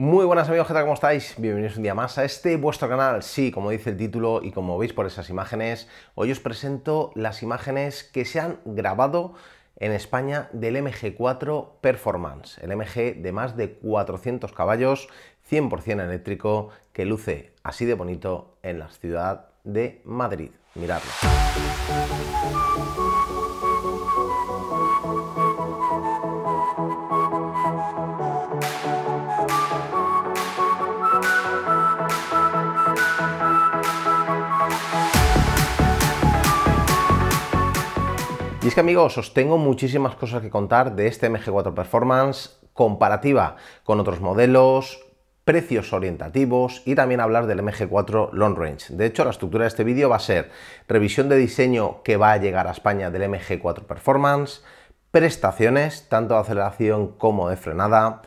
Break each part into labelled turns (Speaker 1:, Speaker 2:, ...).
Speaker 1: Muy buenas amigos, ¿qué tal? ¿Cómo estáis? Bienvenidos un día más a este vuestro canal. Sí, como dice el título y como veis por esas imágenes, hoy os presento las imágenes que se han grabado en España del MG4 Performance, el MG de más de 400 caballos, 100% eléctrico, que luce así de bonito en la ciudad de Madrid. Miradlo. es que amigos, os tengo muchísimas cosas que contar de este MG4 Performance, comparativa con otros modelos, precios orientativos y también hablar del MG4 Long Range. De hecho, la estructura de este vídeo va a ser revisión de diseño que va a llegar a España del MG4 Performance, prestaciones, tanto de aceleración como de frenada,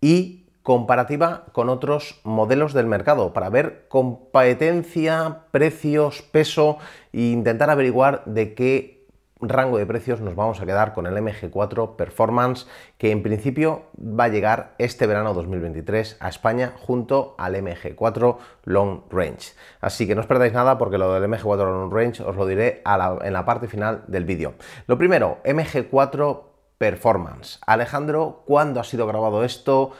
Speaker 1: y comparativa con otros modelos del mercado para ver competencia, precios, peso e intentar averiguar de qué rango de precios nos vamos a quedar con el MG4 Performance que en principio va a llegar este verano 2023 a España junto al MG4 Long Range. Así que no os perdáis nada porque lo del MG4 Long Range os lo diré en la parte final del vídeo. Lo primero, MG4 Performance. Alejandro, ¿cuándo ha sido grabado esto?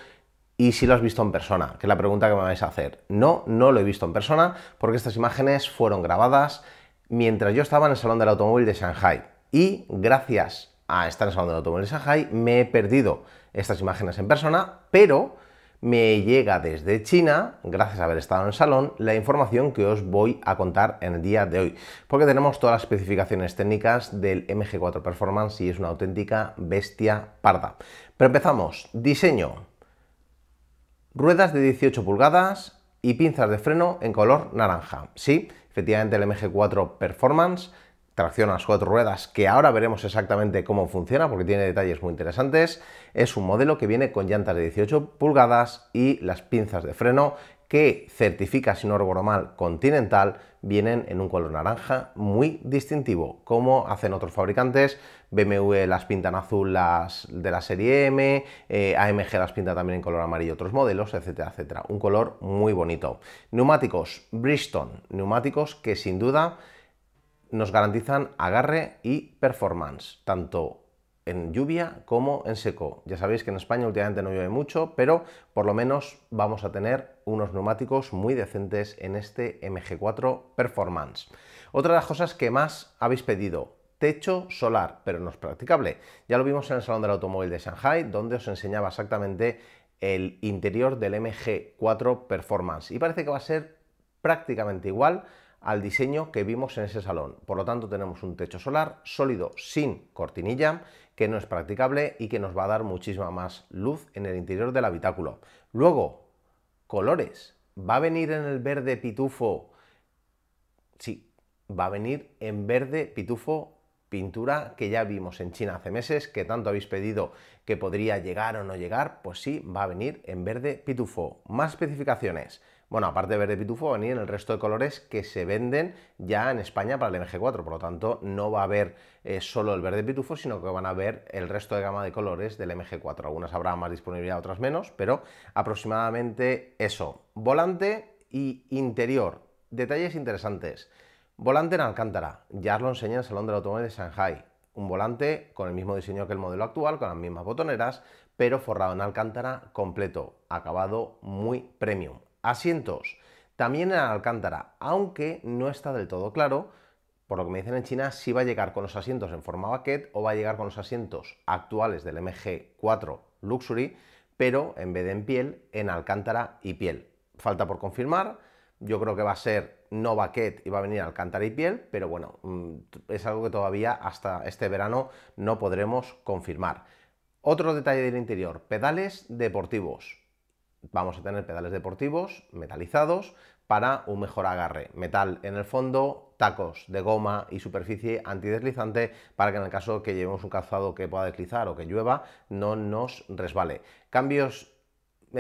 Speaker 1: y si lo has visto en persona, que es la pregunta que me vais a hacer. No, no lo he visto en persona porque estas imágenes fueron grabadas mientras yo estaba en el Salón del Automóvil de Shanghai y gracias a estar en salón de automóviles Shanghai me he perdido estas imágenes en persona, pero me llega desde China, gracias a haber estado en el salón, la información que os voy a contar en el día de hoy, porque tenemos todas las especificaciones técnicas del MG4 Performance y es una auténtica bestia parda. Pero empezamos. Diseño. Ruedas de 18 pulgadas y pinzas de freno en color naranja. Sí, efectivamente el MG4 Performance tracción a las cuatro ruedas, que ahora veremos exactamente cómo funciona porque tiene detalles muy interesantes. Es un modelo que viene con llantas de 18 pulgadas y las pinzas de freno que certifica, si no mal, Continental, vienen en un color naranja muy distintivo, como hacen otros fabricantes. BMW las pintan azul las de la serie M, eh, AMG las pinta también en color amarillo otros modelos, etcétera, etcétera. Un color muy bonito. Neumáticos Bridgestone, neumáticos que sin duda nos garantizan agarre y performance, tanto en lluvia como en seco. Ya sabéis que en España últimamente no llueve mucho, pero por lo menos vamos a tener unos neumáticos muy decentes en este MG4 Performance. Otra de las cosas que más habéis pedido, techo solar, pero no es practicable. Ya lo vimos en el Salón del Automóvil de Shanghai, donde os enseñaba exactamente el interior del MG4 Performance. Y parece que va a ser prácticamente igual al diseño que vimos en ese salón. Por lo tanto, tenemos un techo solar sólido sin cortinilla, que no es practicable y que nos va a dar muchísima más luz en el interior del habitáculo. Luego, colores. ¿Va a venir en el verde pitufo? Sí, va a venir en verde pitufo pintura que ya vimos en China hace meses, que tanto habéis pedido que podría llegar o no llegar, pues sí, va a venir en verde pitufo. Más especificaciones. Bueno, aparte de verde pitufo, va en el resto de colores que se venden ya en España para el MG4, por lo tanto no va a haber eh, solo el verde pitufo, sino que van a haber el resto de gama de colores del MG4. Algunas habrá más disponibilidad, otras menos, pero aproximadamente eso. Volante y interior. Detalles interesantes. Volante en Alcántara. Ya lo enseñé en el Salón del Automóvil de Shanghai. Un volante con el mismo diseño que el modelo actual, con las mismas botoneras, pero forrado en Alcántara completo, acabado muy premium asientos. También en Alcántara, aunque no está del todo claro, por lo que me dicen en China, si va a llegar con los asientos en forma baquet o va a llegar con los asientos actuales del MG4 Luxury, pero en vez de en piel, en Alcántara y piel. Falta por confirmar, yo creo que va a ser no baquet y va a venir Alcántara y piel, pero bueno, mm, es algo que todavía hasta este verano no podremos confirmar. Otro detalle del interior, pedales deportivos vamos a tener pedales deportivos metalizados para un mejor agarre. Metal en el fondo, tacos de goma y superficie antideslizante para que en el caso que llevemos un calzado que pueda deslizar o que llueva no nos resbale. Cambios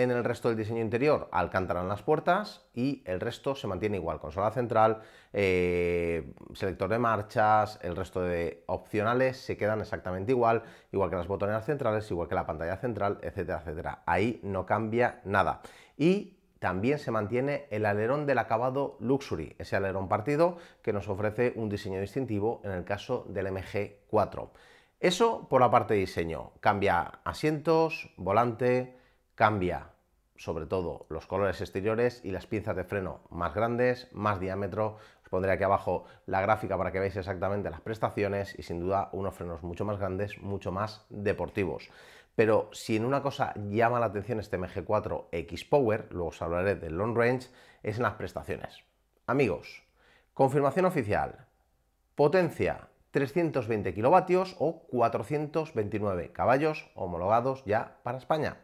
Speaker 1: en el resto del diseño interior alcantarán las puertas y el resto se mantiene igual, consola central, eh, selector de marchas, el resto de opcionales se quedan exactamente igual, igual que las botoneras centrales, igual que la pantalla central, etcétera, etcétera. Ahí no cambia nada. Y también se mantiene el alerón del acabado Luxury, ese alerón partido que nos ofrece un diseño distintivo en el caso del MG4. Eso por la parte de diseño. Cambia asientos, volante, Cambia sobre todo los colores exteriores y las pinzas de freno más grandes, más diámetro. Os pondré aquí abajo la gráfica para que veáis exactamente las prestaciones y sin duda unos frenos mucho más grandes, mucho más deportivos. Pero si en una cosa llama la atención este MG4 X Power, luego os hablaré del long range, es en las prestaciones. Amigos, confirmación oficial, potencia 320 kilovatios o 429 caballos homologados ya para España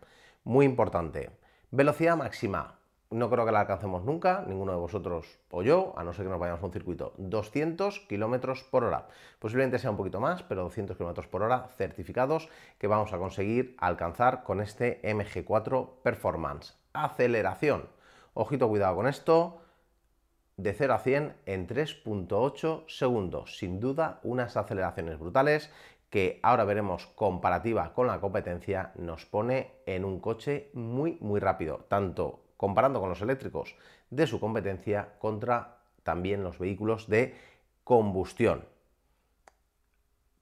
Speaker 1: muy importante. Velocidad máxima, no creo que la alcancemos nunca, ninguno de vosotros o yo, a no ser que nos vayamos a un circuito, 200 km por hora. Posiblemente sea un poquito más, pero 200 km por hora certificados que vamos a conseguir alcanzar con este MG4 Performance. Aceleración. Ojito, cuidado con esto. De 0 a 100 en 3.8 segundos. Sin duda, unas aceleraciones brutales que ahora veremos comparativa con la competencia, nos pone en un coche muy, muy rápido, tanto comparando con los eléctricos de su competencia contra también los vehículos de combustión.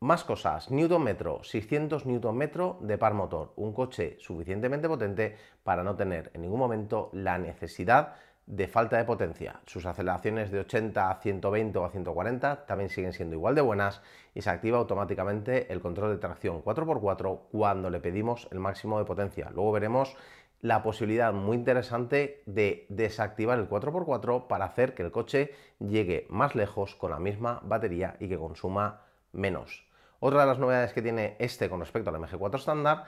Speaker 1: Más cosas, Newton metro, 600 Newton de par motor, un coche suficientemente potente para no tener en ningún momento la necesidad de falta de potencia. Sus aceleraciones de 80 a 120 o a 140 también siguen siendo igual de buenas y se activa automáticamente el control de tracción 4x4 cuando le pedimos el máximo de potencia. Luego veremos la posibilidad muy interesante de desactivar el 4x4 para hacer que el coche llegue más lejos con la misma batería y que consuma menos. Otra de las novedades que tiene este con respecto al MG4 estándar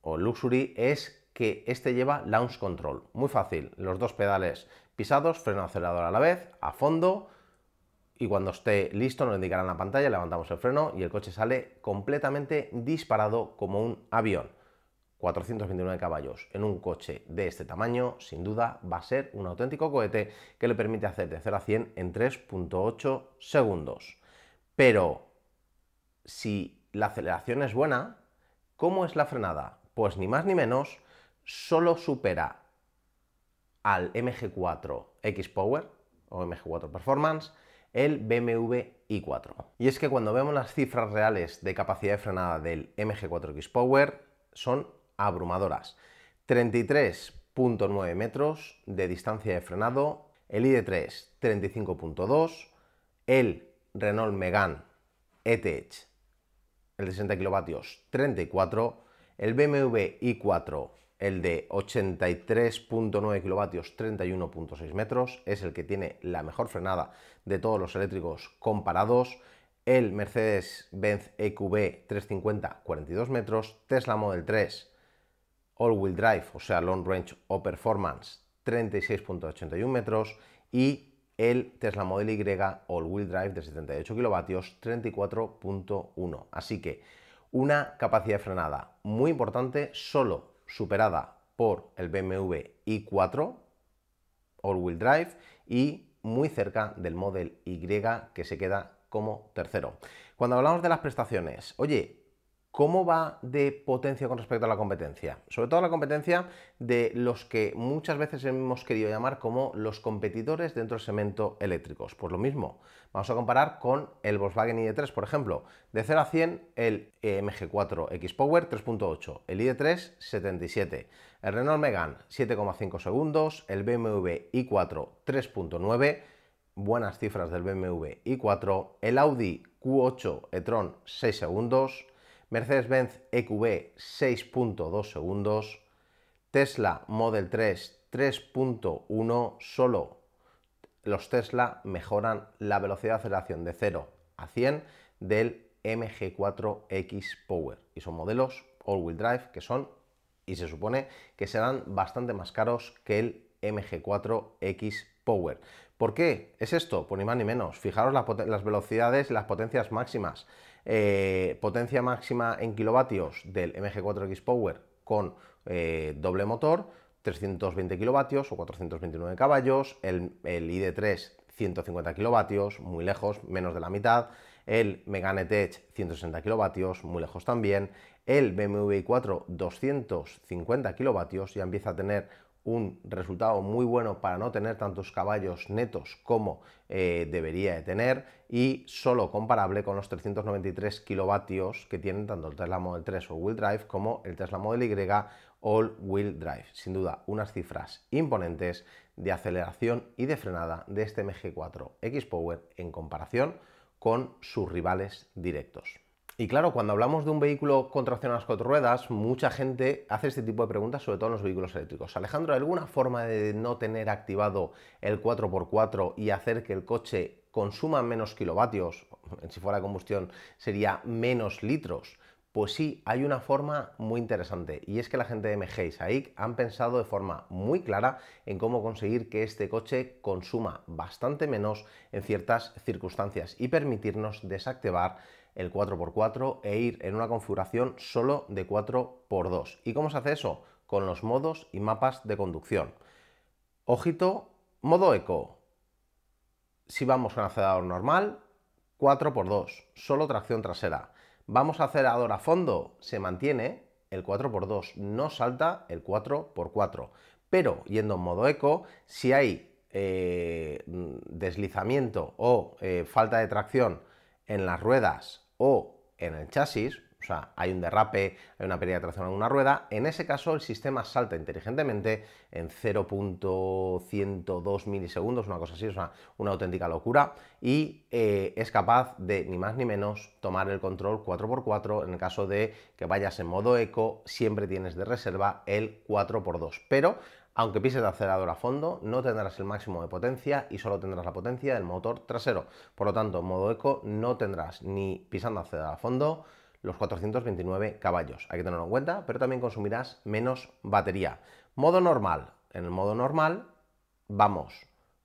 Speaker 1: o Luxury es que este lleva launch control. Muy fácil, los dos pedales pisados, freno acelerador a la vez, a fondo y cuando esté listo nos en la pantalla, levantamos el freno y el coche sale completamente disparado como un avión. 429 caballos en un coche de este tamaño, sin duda va a ser un auténtico cohete que le permite hacer de 0 a 100 en 3.8 segundos. Pero si la aceleración es buena, ¿cómo es la frenada? Pues ni más ni menos solo supera al MG4 X Power o MG4 Performance el BMW i4. Y es que cuando vemos las cifras reales de capacidad de frenada del MG4X Power son abrumadoras. 33.9 metros de distancia de frenado, el ID3 35.2, el Renault Megane ETH, el 60 kilovatios 34, el BMW i4 el de 83.9 kilovatios, 31.6 metros, es el que tiene la mejor frenada de todos los eléctricos comparados. El Mercedes-Benz EQB 350, 42 metros. Tesla Model 3 All-Wheel Drive, o sea, Long Range o Performance, 36.81 metros. Y el Tesla Model Y All-Wheel Drive de 78 kilovatios, 34.1. Así que una capacidad de frenada muy importante, solo superada por el BMW i4 all-wheel drive y muy cerca del Model Y que se queda como tercero. Cuando hablamos de las prestaciones, oye, ¿Cómo va de potencia con respecto a la competencia? Sobre todo la competencia de los que muchas veces hemos querido llamar como los competidores dentro del segmento eléctricos. Pues lo mismo, vamos a comparar con el Volkswagen ID3, por ejemplo. De 0 a 100, el e MG4 X Power 3.8, el ID3 77, el Renault Megane 7,5 segundos, el BMW i4 3.9, buenas cifras del BMW i4, el Audi Q8 e-tron 6 segundos, Mercedes-Benz EQB 6.2 segundos, Tesla Model 3 3.1, solo los Tesla mejoran la velocidad de aceleración de 0 a 100 del MG4X Power y son modelos all-wheel drive que son y se supone que serán bastante más caros que el MG4X Power. ¿Por qué es esto? por pues ni más ni menos. Fijaros las, velocidades las potencias máximas. Eh, potencia máxima en kilovatios del MG4X Power con eh, doble motor, 320 kilovatios o 429 caballos, el, ID3 150 kilovatios, muy lejos, menos de la mitad, el Megane Tech 160 kilovatios, muy lejos también, el BMW i4 250 kilovatios, ya empieza a tener un resultado muy bueno para no tener tantos caballos netos como eh, debería de tener y solo comparable con los 393 kilovatios que tienen tanto el Tesla Model 3 All Wheel Drive como el Tesla Model Y All Wheel Drive. Sin duda, unas cifras imponentes de aceleración y de frenada de este MG4 X Power en comparación con sus rivales directos. Y claro, cuando hablamos de un vehículo con tracción a las cuatro ruedas, mucha gente hace este tipo de preguntas, sobre todo en los vehículos eléctricos. Alejandro, alguna forma de no tener activado el 4x4 y hacer que el coche consuma menos kilovatios? Si fuera combustión, sería menos litros. Pues sí, hay una forma muy interesante y es que la gente de MG y han pensado de forma muy clara en cómo conseguir que este coche consuma bastante menos en ciertas circunstancias y permitirnos desactivar el 4x4 e ir en una configuración solo de 4x2. ¿Y cómo se hace eso? Con los modos y mapas de conducción. Ojito, modo eco. Si vamos con acelerador normal, 4x2, solo tracción trasera. Vamos a hacer ahora fondo, se mantiene el 4x2, no salta el 4x4. Pero yendo en modo eco, si hay eh, deslizamiento o eh, falta de tracción en las ruedas o en el chasis, o sea, hay un derrape, hay una pérdida de tracción en una rueda, en ese caso el sistema salta inteligentemente en 0.102 milisegundos, una cosa así, es una, auténtica locura, y eh, es capaz de, ni más ni menos, tomar el control 4x4 en el caso de que vayas en modo eco, siempre tienes de reserva el 4x2, pero aunque pises el acelerador a fondo, no tendrás el máximo de potencia y solo tendrás la potencia del motor trasero. Por lo tanto, en modo eco no tendrás ni pisando acelerador a fondo, los 429 caballos. Hay que tenerlo en cuenta, pero también consumirás menos batería. Modo normal. En el modo normal vamos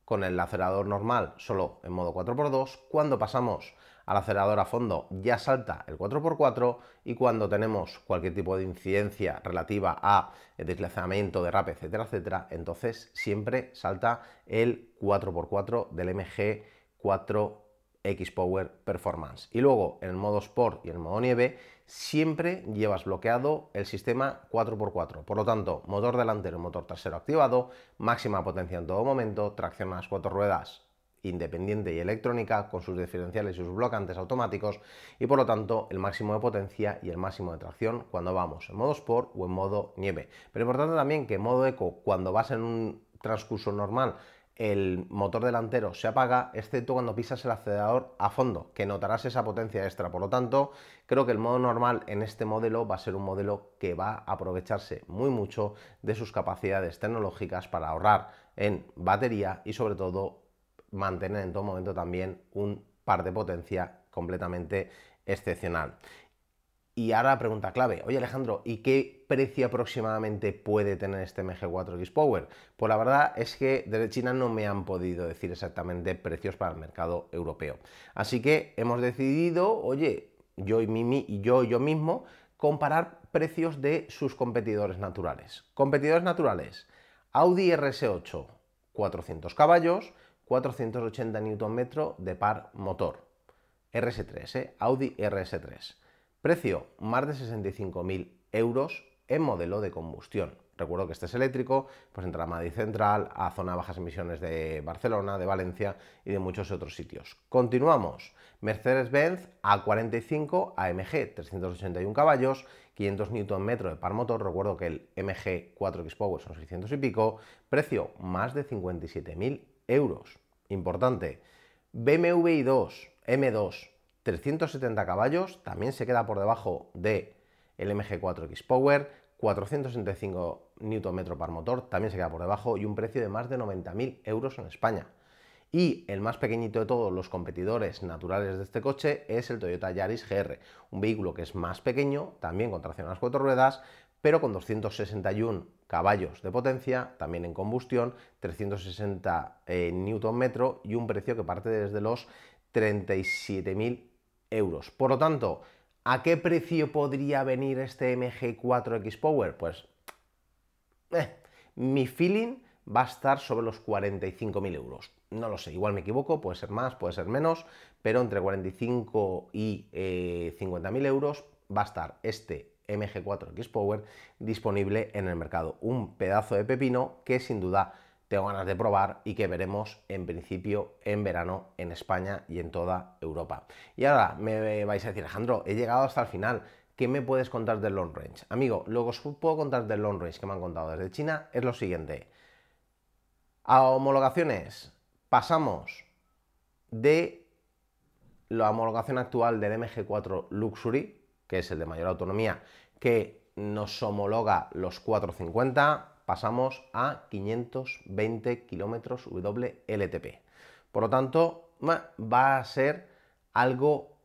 Speaker 1: con el acelerador normal solo en modo 4x2. Cuando pasamos al acelerador a fondo ya salta el 4x4 y cuando tenemos cualquier tipo de incidencia relativa a deslizamiento, derrape, etcétera, etcétera, entonces siempre salta el 4x4 del MG 4 X-Power Performance. Y luego en el modo Sport y en el modo nieve siempre llevas bloqueado el sistema 4x4. Por lo tanto, motor delantero motor trasero activado, máxima potencia en todo momento, tracción a las cuatro ruedas independiente y electrónica con sus diferenciales y sus bloqueantes automáticos y por lo tanto el máximo de potencia y el máximo de tracción cuando vamos en modo sport o en modo nieve. Pero importante también que en modo eco cuando vas en un transcurso normal el motor delantero se apaga, excepto cuando pisas el acelerador a fondo, que notarás esa potencia extra. Por lo tanto, creo que el modo normal en este modelo va a ser un modelo que va a aprovecharse muy mucho de sus capacidades tecnológicas para ahorrar en batería y sobre todo mantener en todo momento también un par de potencia completamente excepcional. Y ahora la pregunta clave, oye Alejandro, ¿y qué precio aproximadamente puede tener este MG4X Power? Pues la verdad es que desde China no me han podido decir exactamente precios para el mercado europeo. Así que hemos decidido, oye, yo y, Mimi, y yo, yo mismo, comparar precios de sus competidores naturales. Competidores naturales, Audi RS8, 400 caballos, 480 Nm de par motor. RS3, ¿eh? Audi RS3. Precio, más de 65.000 euros en modelo de combustión. Recuerdo que este es eléctrico, pues entra a Madrid Central, a zona de bajas emisiones de Barcelona, de Valencia y de muchos otros sitios. Continuamos. Mercedes-Benz A45 AMG, 381 caballos, 500 Nm de par motor. Recuerdo que el MG 4X Power son 600 y pico. Precio, más de 57.000 euros. Importante. BMW i2, M2, 370 caballos, también se queda por debajo de el MG4X Power, 465 Nm par motor, también se queda por debajo y un precio de más de 90.000 euros en España. Y el más pequeñito de todos los competidores naturales de este coche es el Toyota Yaris GR, un vehículo que es más pequeño, también con tracción a las cuatro ruedas, pero con 261 caballos de potencia, también en combustión, 360 eh, Nm y un precio que parte desde los 37.000 por lo tanto, ¿a qué precio podría venir este MG4X Power? Pues eh, mi feeling va a estar sobre los 45.000 euros. No lo sé, igual me equivoco, puede ser más, puede ser menos, pero entre 45 y eh, 50.000 euros va a estar este MG4X Power disponible en el mercado. Un pedazo de pepino que sin duda tengo ganas de probar y que veremos en principio en verano en España y en toda Europa. Y ahora me vais a decir, Alejandro, he llegado hasta el final. ¿Qué me puedes contar del long range? Amigo, lo que os puedo contar del long range que me han contado desde China es lo siguiente. A homologaciones, pasamos de la homologación actual del MG4 Luxury, que es el de mayor autonomía, que nos homologa los 450, pasamos a 520 km WLTP. Por lo tanto, va a ser algo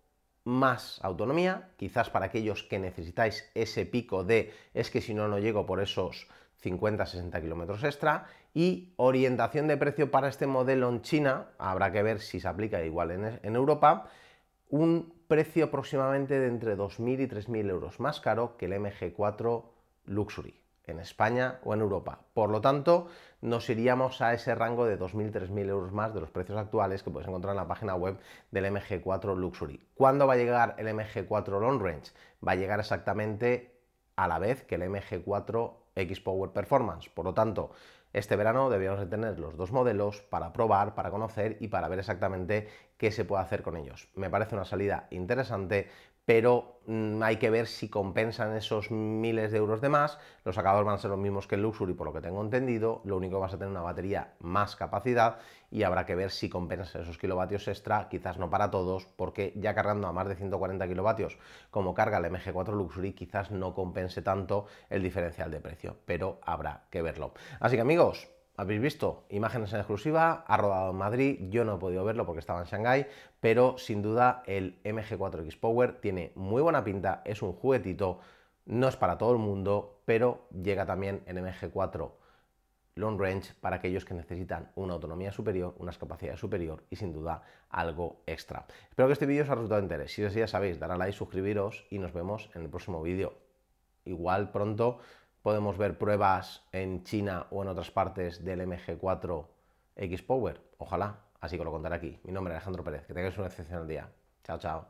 Speaker 1: más autonomía, quizás para aquellos que necesitáis ese pico de es que si no, no llego por esos 50-60 kilómetros extra y orientación de precio para este modelo en China, habrá que ver si se aplica igual en, en Europa, un precio aproximadamente de entre 2.000 y 3.000 euros más caro que el MG4 Luxury en España o en Europa. Por lo tanto, nos iríamos a ese rango de 2.000, 3.000 euros más de los precios actuales que puedes encontrar en la página web del MG4 Luxury. ¿Cuándo va a llegar el MG4 Long Range? Va a llegar exactamente a la vez que el MG4 X Power Performance. Por lo tanto, este verano debíamos de tener los dos modelos para probar, para conocer y para ver exactamente qué se puede hacer con ellos. Me parece una salida interesante pero mm, hay que ver si compensan esos miles de euros de más. Los acabados van a ser los mismos que el Luxury, por lo que tengo entendido. Lo único que vas a tener una batería más capacidad y habrá que ver si compensan esos kilovatios extra, quizás no para todos, porque ya cargando a más de 140 kilovatios como carga el MG4 Luxury, quizás no compense tanto el diferencial de precio, pero habrá que verlo. Así que amigos, habéis visto imágenes en exclusiva, ha rodado en Madrid, yo no he podido verlo porque estaba en Shanghái, pero sin duda el MG4X Power tiene muy buena pinta, es un juguetito, no es para todo el mundo, pero llega también en MG4 long range para aquellos que necesitan una autonomía superior, unas capacidades superior y sin duda algo extra. Espero que este vídeo os haya resultado de interés. Si es así, ya sabéis, dar a like, suscribiros y nos vemos en el próximo vídeo. Igual pronto podemos ver pruebas en China o en otras partes del MG4 X Power. Ojalá, así que lo contaré aquí. Mi nombre es Alejandro Pérez. Que tengáis un excepcional día. Chao, chao.